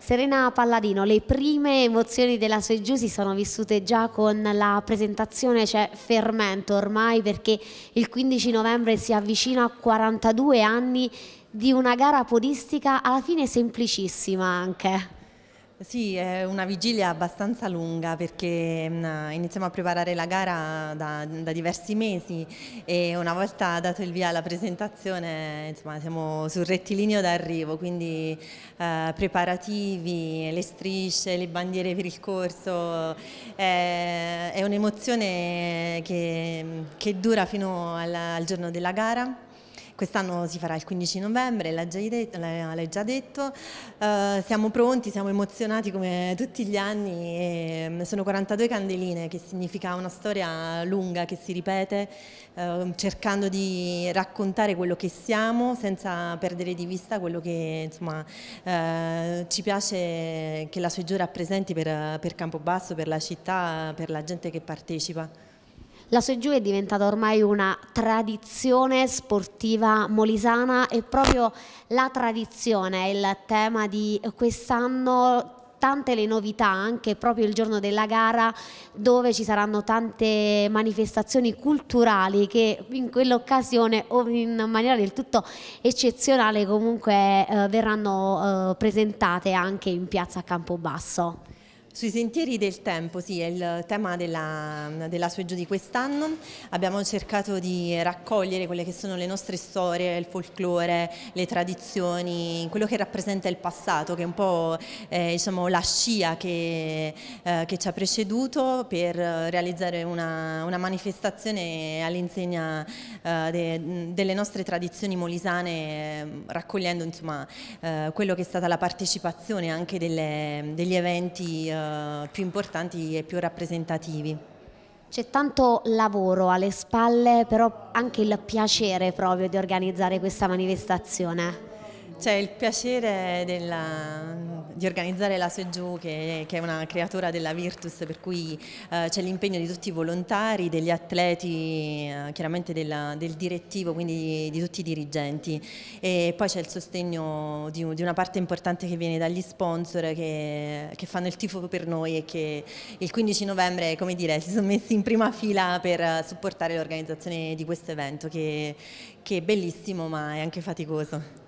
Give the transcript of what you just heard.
Serena Palladino, le prime emozioni della Sui Giù si sono vissute già con la presentazione, c'è cioè fermento ormai perché il 15 novembre si avvicina a 42 anni di una gara podistica alla fine semplicissima anche. Sì, è una vigilia abbastanza lunga perché mm, iniziamo a preparare la gara da, da diversi mesi e una volta dato il via alla presentazione insomma, siamo sul rettilineo d'arrivo, quindi eh, preparativi, le strisce, le bandiere per il corso, eh, è un'emozione che, che, dura fino al, al giorno della gara quest'anno si farà il 15 novembre, l'hai già detto, Uh, siamo pronti, siamo emozionati come tutti gli anni, mm, sono 42 candeline che significa una storia lunga che si ripete, uh, cercando di raccontare quello che siamo senza perdere di vista quello che insomma, uh, ci piace che la Suggio rappresenti per, per Campobasso, per la città, per la gente che partecipa. La Soigiù è diventata ormai una tradizione sportiva molisana e proprio la tradizione è il tema di quest'anno tante le novità anche proprio il giorno della gara dove ci saranno tante manifestazioni culturali che in quell'occasione o in maniera del tutto eccezionale comunque eh, verranno eh, presentate anche in piazza Campobasso. Sui sentieri del tempo, sì, è il tema della, della Sueggio di quest'anno. Abbiamo cercato di raccogliere quelle che sono le nostre storie, il folklore, le tradizioni, quello che rappresenta il passato, che è un po' eh, diciamo, la scia che, eh, che, ci ha preceduto per realizzare una, una manifestazione all'insegna eh, de, delle nostre tradizioni molisane, raccogliendo insomma, eh, quello che è stata la partecipazione anche delle, degli eventi eh, eh, più importanti e più rappresentativi. C'è tanto lavoro alle spalle, però anche il piacere proprio di organizzare questa manifestazione. C'è il piacere della, di organizzare la Seggiù che, che, è una creatura della Virtus per cui eh, c'è l'impegno di tutti i volontari, degli atleti, eh, chiaramente della, del direttivo, quindi di tutti i dirigenti e poi c'è il sostegno di, di, una parte importante che viene dagli sponsor che, che, fanno il tifo per noi e che il 15 novembre come dire, si sono messi in prima fila per supportare l'organizzazione di questo evento che, che è bellissimo ma è anche faticoso.